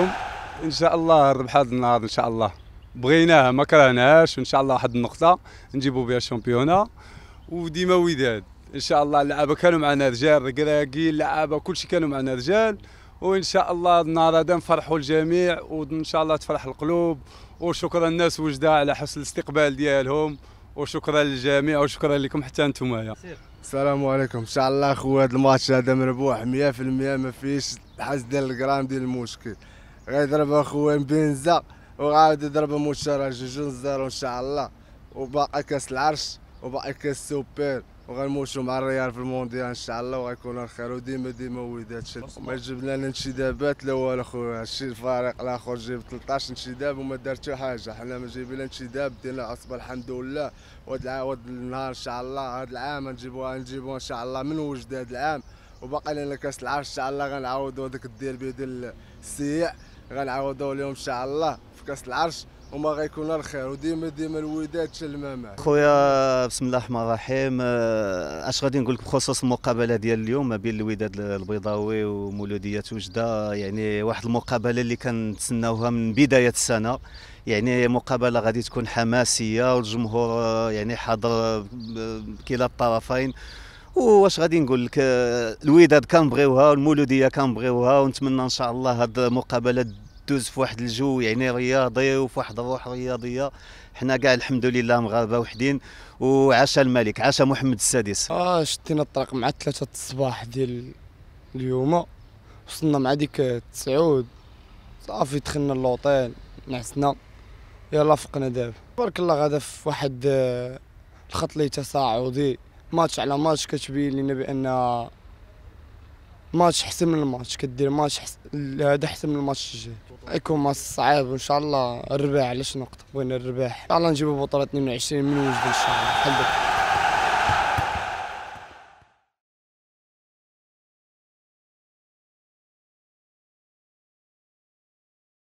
معكم ان شاء الله نربح هذا النهار ان شاء الله بغيناها ما كرهناهاش وان شاء الله واحد النقطه نجيبوا بها الشامبيونه وديما وداد ان شاء الله اللعابه كانوا معنا رجال ركراكي اللعابه كلشي كانوا معنا رجال وان شاء الله النهار هذا نفرحوا الجميع وان شاء الله تفرح القلوب وشكرا الناس وجده على حسن الاستقبال ديالهم وشكرا للجميع وشكرا لكم حتى انتم السلام عليكم ان شاء الله خويا هذا الماتش هذا مربوح 100% ما فيش حاس ديال الكرام ديال المشكل غيضرب اخوان بنزا وغادي يضرب مشترك جوج زيرو ان شاء الله وباقي كاس العرش وباقي كاس سوبر وغنموتوا مع الريال في المونديال ان شاء الله وغيكون الخير وديما ديما وليد ما جبنا لنا انتدابات لا والو خويا هادشي الفريق الاخر جيب 13 انتداب وما دار حتى حاجه حنا ما جايبين لا انتداب دينا عصبه الحمد لله وهاد العاود النهار ان شاء الله هاد العام غنجيبوها نجيبوها ان شاء الله من وجد هاد العام وباقي لنا كاس العرش ان شاء الله غنعاودو هذاك الديربي ديال السيع غنعوضوا اليوم ان شاء الله في كاس العرش وما غيكون الخير وديما ديما الوداد شلمامات خويا بسم الله الرحمن الرحيم آه، اش غادي نقول لك بخصوص المقابله ديال اليوم ما بين الوداد البيضاوي ومولوديه وجده يعني واحد المقابله اللي كنتسناوها من بدايه السنه يعني مقابله غادي تكون حماسيه والجمهور آه، يعني حاضر آه، كلا الطرفين واش غادي نقول لك الوداد كنبغيوها والمولوديه كنبغيوها ونتمنى ان شاء الله هاد المقابله دوز في واحد الجو يعني رياضي وفي واحد الروح رياضيه حنا كاع الحمد لله مغاربه وحدين وعاش الملك عاش محمد السادس اه شتينا الطريق مع ثلاثة الصباح ديال اليوم وصلنا مع ديك تسعود صافي دخلنا للوطيل نعسنا يلا فقنا دابا تبارك الله غادا في واحد آه، الخط اللي تصاعدي ماتش على ماتش كتبين لنا بان ماتش حسن من الماتش كدير ماتش هذا حسن من الماتش الجاي يكون ماتش صعيب وان شاء الله الرباح علاش نقطه بغينا الرباح ان شاء الله نجيبوا بطوله 22 من وجد ان شاء الله